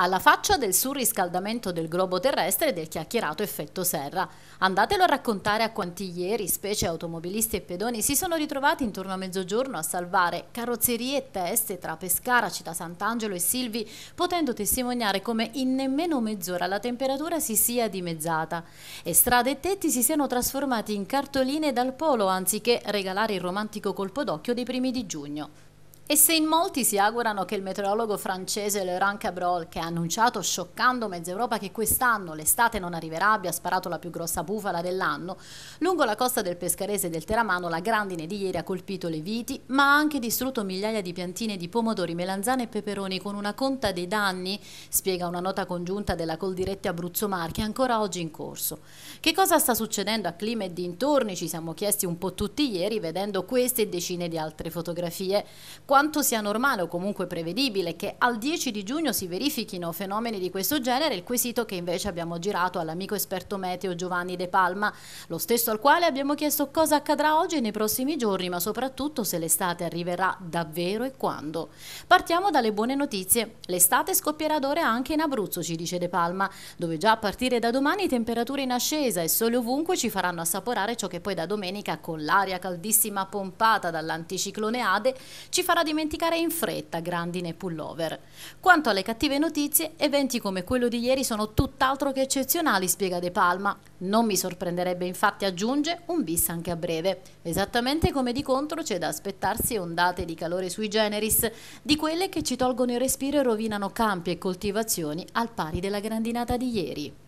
alla faccia del surriscaldamento del globo terrestre e del chiacchierato effetto serra. Andatelo a raccontare a quanti ieri, specie automobilisti e pedoni, si sono ritrovati intorno a mezzogiorno a salvare carrozzerie e teste tra Pescara, Città Sant'Angelo e Silvi, potendo testimoniare come in nemmeno mezz'ora la temperatura si sia dimezzata e strade e tetti si siano trasformati in cartoline dal polo anziché regalare il romantico colpo d'occhio dei primi di giugno. E se in molti si augurano che il meteorologo francese Laurent Cabrol, che ha annunciato scioccando mezza Europa che quest'anno l'estate non arriverà, abbia sparato la più grossa bufala dell'anno, lungo la costa del Pescarese e del Teramano la grandine di ieri ha colpito le viti, ma ha anche distrutto migliaia di piantine di pomodori, melanzane e peperoni con una conta dei danni, spiega una nota congiunta della Coldiretti Abruzzo Marche, ancora oggi in corso. Che cosa sta succedendo a Clima e dintorni? Ci siamo chiesti un po' tutti ieri vedendo queste e decine di altre fotografie. Qua quanto sia normale o comunque prevedibile che al 10 di giugno si verifichino fenomeni di questo genere, il quesito che invece abbiamo girato all'amico esperto meteo Giovanni De Palma, lo stesso al quale abbiamo chiesto cosa accadrà oggi e nei prossimi giorni, ma soprattutto se l'estate arriverà davvero e quando. Partiamo dalle buone notizie. L'estate scoppierà ad ore anche in Abruzzo, ci dice De Palma, dove già a partire da domani temperature in ascesa e sole ovunque ci faranno assaporare ciò che poi da domenica con l'aria caldissima pompata dall'anticiclone Ade ci farà dimenticare in fretta grandine e pullover. Quanto alle cattive notizie, eventi come quello di ieri sono tutt'altro che eccezionali, spiega De Palma. Non mi sorprenderebbe infatti, aggiunge, un bis anche a breve. Esattamente come di contro c'è da aspettarsi ondate di calore sui generis, di quelle che ci tolgono il respiro e rovinano campi e coltivazioni al pari della grandinata di ieri.